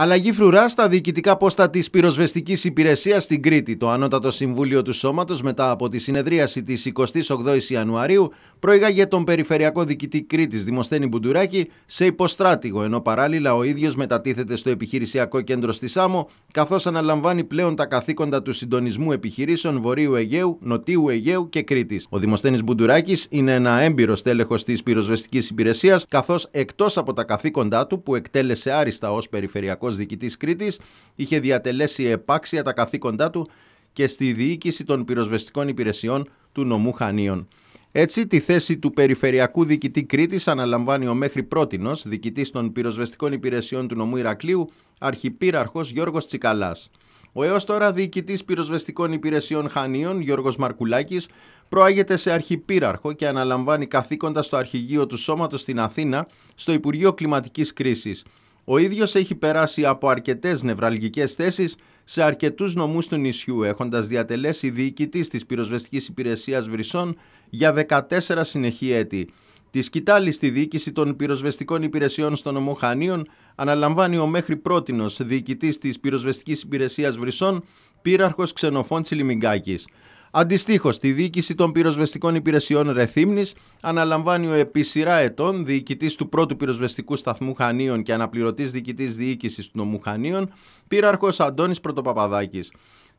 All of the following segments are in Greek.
Αλλαγή φρουρά στα διοικητικά πόστα της πυροσβεστικής υπηρεσίας στην Κρήτη. Το Ανώτατο Συμβούλιο του Σώματος, μετά από τη συνεδρίαση της 28η Ιανουαρίου, προήγαγε τον Περιφερειακό Διοικητή Κρήτης Δημοσθένη Μπουντουράκη σε υποστράτηγο, ενώ παράλληλα ο ίδιος μετατίθεται στο επιχειρησιακό κέντρο στη Σάμο, καθώς αναλαμβάνει πλέον τα καθήκοντα του συντονισμού επιχειρήσεων Βορείου Αιγαίου, Νοτίου Αιγαίου και Κρήτης. Ο Δημοσθένης Μπουντουράκης είναι ένα έμπειρο τέλεχο της πυροσβεστικής υπηρεσίας, καθώς εκτός από τα καθήκοντά του που εκτέλεσε άριστα ως Περιφερειακός Δημοτικός Διοικητής Κρήτης είχε διατελέσει επάξια τα καθήκοντά του και στη διοίκηση των πυροσβεστικών υπηρεσιών του νομού Χανίων. Έτσι, τη θέση του Περιφερειακού Διοικητή Κρήτης αναλαμβάνει ο μέχρι πρότινος διοικητής των πυροσβεστικών υπηρεσιών του νομού Ηρακλείου, αρχιπύραρχος Γιώργος Τσικαλάς. Ο έως τώρα διοικητής πυροσβεστικών υπηρεσιών Χανίων, Γιώργος Μαρκουλάκης, προάγεται σε αρχιπύραρχο και αναλαμβάνει καθήκοντα στο αρχηγείο του σώματος στην Αθήνα, στο Υπουργείο Κλιματικής Κρίσης. Ο ίδιος έχει περάσει από αρκετές νευραλγικές θέσεις σε αρκετούς νομούς του νησιού, έχοντας διατελέσει διοικητή της πυροσβεστικής υπηρεσίας Βρυσών για 14 συνεχή έτη. Τη σκητάλη στη διοίκηση των πυροσβεστικών υπηρεσιών στο νομό Χανίων αναλαμβάνει ο μέχρι πρότινος διοικητής της πυροσβεστικής υπηρεσίας Βρυσών, πύραρχος ξενοφών Τσιλιμιγκάκης. Αντιστοίχως, τη διοίκηση των πυροσβεστικών υπηρεσιών Ρεθύμνης αναλαμβάνει ο επί σειρά ετών διοικητής του πρώτου πυροσβεστικού σταθμού Χανίων και αναπληρωτής διοικητής διοίκησης του νομού Χανίων, πύραρχο Αντώνης Πρωτοπαπαδάκης.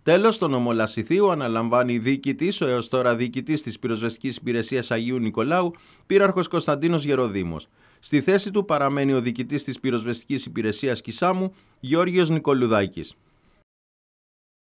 Τέλο, το νομό αναλαμβάνει διοικητής, ο έως τώρα διοικητής της πυροσβεστικής υπηρεσίας Αγίου Νικολάου, πύραρχο Κωνσταντίνος Γεροδήμος. Στη θέση του παραμένει ο διοικητής της πυροσβεστικής υπηρεσίας Κισάμου, Γιώργιο Νικολουδάκη.